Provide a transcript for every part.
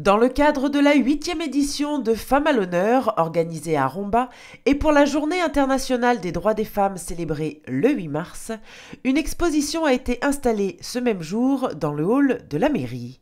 Dans le cadre de la huitième édition de Femmes à l'honneur organisée à Romba et pour la Journée internationale des droits des femmes célébrée le 8 mars, une exposition a été installée ce même jour dans le hall de la mairie.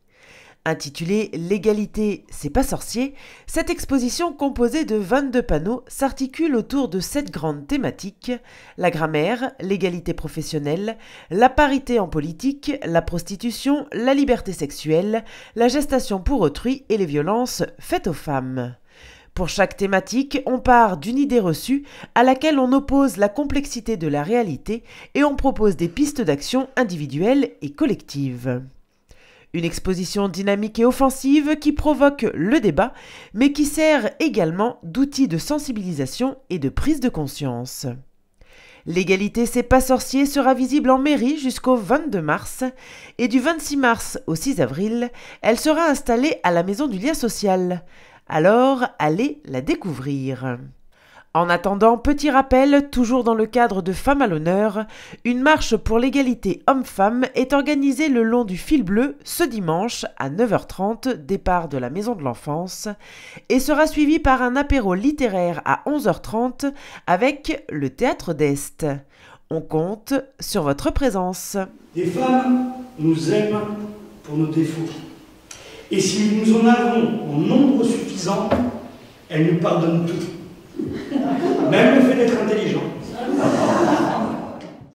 Intitulée L'égalité, c'est pas sorcier, cette exposition composée de 22 panneaux s'articule autour de sept grandes thématiques la grammaire, l'égalité professionnelle, la parité en politique, la prostitution, la liberté sexuelle, la gestation pour autrui et les violences faites aux femmes. Pour chaque thématique, on part d'une idée reçue à laquelle on oppose la complexité de la réalité et on propose des pistes d'action individuelles et collectives. Une exposition dynamique et offensive qui provoque le débat, mais qui sert également d'outil de sensibilisation et de prise de conscience. L'égalité C'est pas sorcier sera visible en mairie jusqu'au 22 mars et du 26 mars au 6 avril, elle sera installée à la Maison du Lien Social. Alors allez la découvrir. En attendant, petit rappel, toujours dans le cadre de Femmes à l'honneur, une marche pour l'égalité homme-femme est organisée le long du fil bleu ce dimanche à 9h30, départ de la Maison de l'Enfance, et sera suivie par un apéro littéraire à 11h30 avec le Théâtre d'Est. On compte sur votre présence. Les femmes nous aiment pour nos défauts. Et si nous en avons en nombre suffisant, elles nous pardonnent tout même le fait d'être intelligent,